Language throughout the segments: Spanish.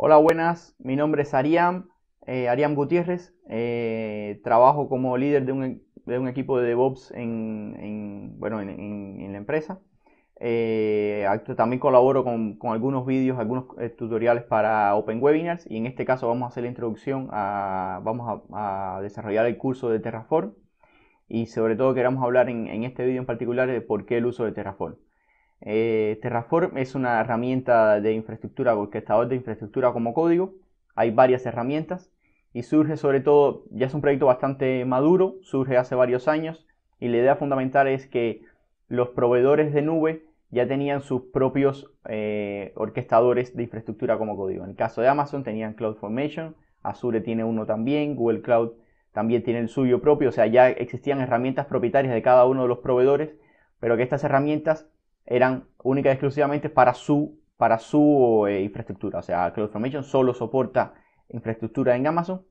Hola, buenas. Mi nombre es Ariam, eh, Gutiérrez. Eh, trabajo como líder e-, de un, equipo de DevOps en, bueno, en, la empresa. Eh, también colaboro con, algunos vídeos, algunos eh, tutoriales para Open Webinars y en este caso vamos a hacer la introducción a, vamos a, a desarrollar el curso de Terraform y sobre todo queremos hablar en, este vídeo en particular de por qué el uso de Terraform. Eh, Terraform es una herramienta de infraestructura, orquestador de infraestructura como código. Hay varias herramientas y surge sobre todo, ya es un proyecto bastante maduro, surge hace varios años y la idea fundamental es que los proveedores de nube ya tenían sus propios eh, orquestadores de infraestructura como código. En el caso de Amazon tenían CloudFormation, Azure tiene uno también, Google Cloud también tiene el suyo propio, o sea, ya existían herramientas propietarias de cada uno de los proveedores, pero que estas herramientas eran únicas exclusivamente para su, para su eh, infraestructura. O sea, CloudFormation solo soporta infraestructura en Amazon.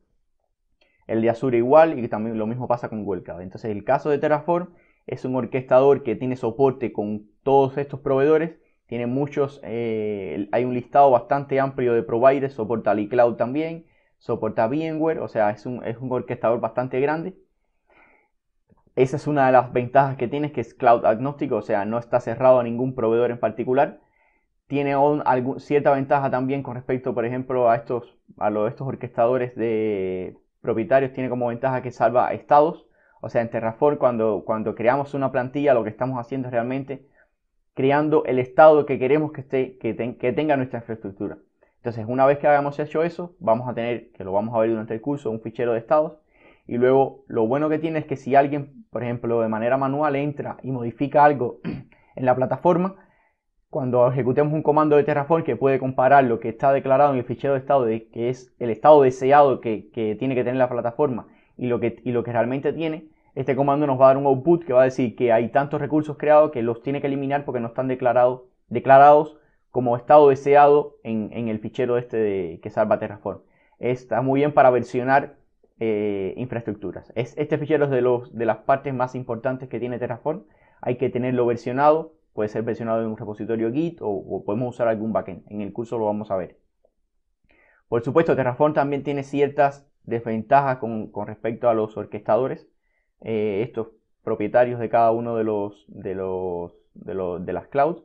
El de Azure igual y también lo mismo pasa con Google Cloud. Entonces el caso de Terraform es un orquestador que tiene soporte con todos estos proveedores. Tiene muchos, eh, hay un listado bastante amplio de providers, soporta AliCloud también, soporta VMware, o sea, es un, es un orquestador bastante grande esa es una de las ventajas que tienes, que es cloud agnóstico, o sea, no está cerrado a ningún proveedor en particular. Tiene cierta ventaja también con respecto, por ejemplo, a estos, a estos orquestadores de propietarios. Tiene como ventaja que salva estados. O sea, en Terraform, cuando, cuando creamos una plantilla, lo que estamos haciendo es realmente creando el estado que queremos que, esté, que, que tenga nuestra infraestructura. Entonces, una vez que hayamos hecho eso, vamos a tener, que lo vamos a ver durante el curso, un fichero de estados. Y luego, lo bueno que tiene es que si alguien por ejemplo, de manera manual entra y modifica algo en la plataforma, cuando ejecutemos un comando de Terraform que puede comparar lo que está declarado en el fichero de estado, de, que es el estado deseado que, tiene que tener la plataforma y lo, que, realmente tiene, este comando nos va a dar un output que va a decir que hay tantos recursos creados que los tiene que eliminar porque no están declarados, declarados como estado deseado en, el fichero este que salva Terraform. Está muy bien para versionar eh, infraestructuras. este fichero es de, las partes más importantes que tiene Terraform. Hay que tenerlo versionado, puede ser versionado en un repositorio Git o, podemos usar algún backend. En el curso lo vamos a ver. Por supuesto, Terraform también tiene ciertas desventajas con, respecto a los orquestadores. Eh, estos propietarios de cada uno de los, de los, de los de las clouds.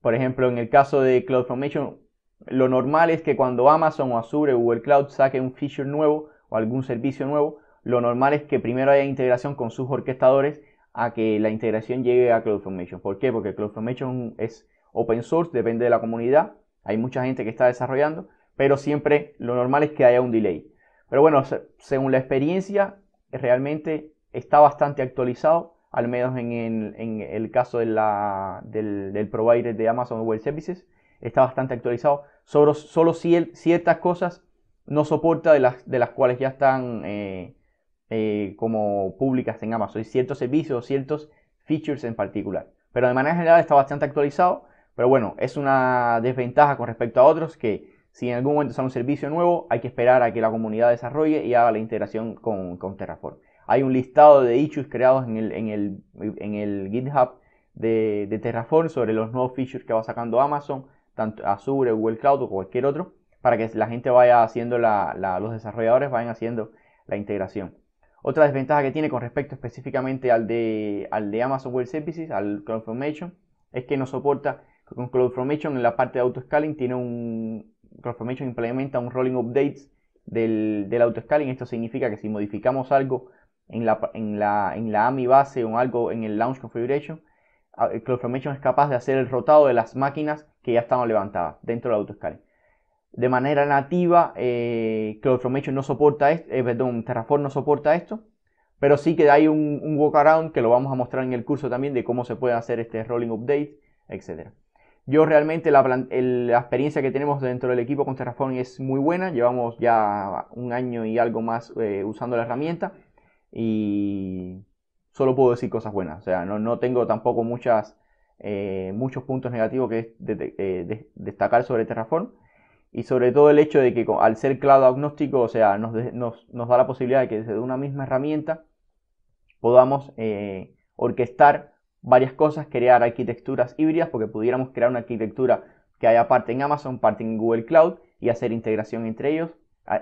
Por ejemplo, en el caso de CloudFormation, lo normal es que cuando Amazon o Azure o Google Cloud saque un feature nuevo, o algún servicio nuevo, lo normal es que primero haya integración con sus orquestadores a que la integración llegue a CloudFormation. ¿Por qué? Porque CloudFormation es open source, depende de la comunidad, hay mucha gente que está desarrollando, pero siempre lo normal es que haya un delay. Pero bueno, según la experiencia, realmente está bastante actualizado, al menos en el, caso de la, del, provider de Amazon Web Services, está bastante actualizado. Solo, solo ciertas cosas no soporta de las, de las cuales ya están eh, eh, como públicas en Amazon. ciertos servicios, ciertos features en particular. Pero de manera general está bastante actualizado. Pero bueno, es una desventaja con respecto a otros que si en algún momento sale un servicio nuevo, hay que esperar a que la comunidad desarrolle y haga la integración con, Terraform. Hay un listado de issues creados en el, GitHub de, de, Terraform sobre los nuevos features que va sacando Amazon, tanto Azure, Google Cloud o cualquier otro para que la gente vaya haciendo, la, los desarrolladores vayan haciendo la integración. Otra desventaja que tiene con respecto específicamente al de, al de Amazon Web Services, al CloudFormation, es que no soporta con CloudFormation en la parte de auto-scaling, tiene un CloudFormation implementa un rolling updates del, del scaling Esto significa que si modificamos algo en la, en la, AMI base o algo en el launch configuration, CloudFormation es capaz de hacer el rotado de las máquinas que ya estaban levantadas dentro del auto-scaling de manera nativa. Eh, CloudFormation no soporta esto, eh, perdón, Terraform no soporta esto. Pero sí que hay un, un, walkaround que lo vamos a mostrar en el curso también de cómo se puede hacer este rolling update, etc. Yo realmente la, la experiencia que tenemos dentro del equipo con Terraform es muy buena. Llevamos ya un año y algo más eh, usando la herramienta. Y solo puedo decir cosas buenas. O sea, no, tengo tampoco muchas, eh, muchos puntos negativos que destacar sobre Terraform y sobre todo el hecho de que al ser cloud agnóstico, o sea, nos, da la posibilidad de que desde una misma herramienta podamos eh, orquestar varias cosas, crear arquitecturas híbridas, porque pudiéramos crear una arquitectura que haya parte en Amazon, parte en Google Cloud y hacer integración entre ellos.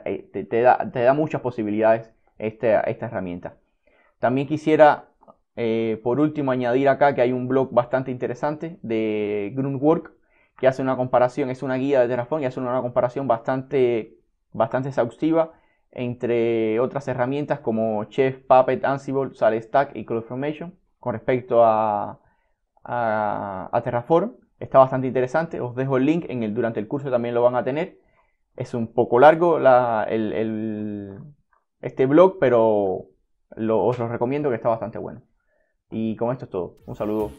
Eh, te, da, muchas posibilidades este, esta, herramienta. También quisiera, eh, por último, añadir acá que hay un blog bastante interesante de Grundwork, hace una comparación, es una guía de Terraform y hace una comparación bastante, bastante exhaustiva entre otras herramientas como Chef, Puppet, Ansible, stack y CloudFormation con respecto a, a, Terraform. Está bastante interesante, os dejo el link, en el, durante el curso también lo van a tener. Es un poco largo la, el, este blog, pero os lo recomiendo que está bastante bueno. Y con esto es todo. Un saludo.